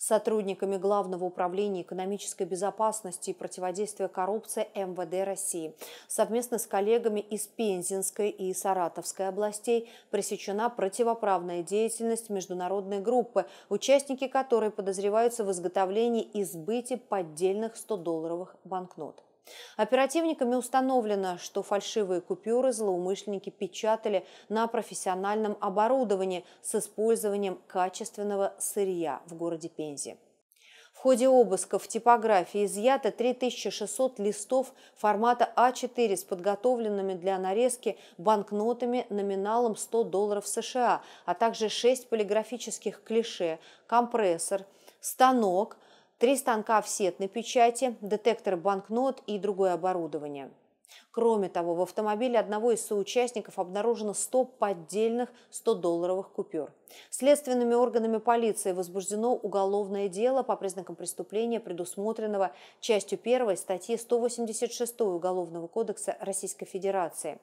сотрудниками Главного управления экономической безопасности и противодействия коррупции МВД России. Совместно с коллегами из Пензенской и Саратовской областей пресечена противоправная деятельность международной группы, участники которой подозреваются в изготовлении и сбыте поддельных 100-долларовых банкнот. Оперативниками установлено, что фальшивые купюры злоумышленники печатали на профессиональном оборудовании с использованием качественного сырья в городе Пензе. В ходе обыска в типографии изъято 3600 листов формата А4 с подготовленными для нарезки банкнотами номиналом 100 долларов США, а также 6 полиграфических клише, компрессор, станок – Три станка в сетной печати, детектор банкнот и другое оборудование. Кроме того, в автомобиле одного из соучастников обнаружено 100 поддельных 100-долларовых купюр. Следственными органами полиции возбуждено уголовное дело по признакам преступления, предусмотренного частью 1 статьи 186 Уголовного кодекса Российской Федерации.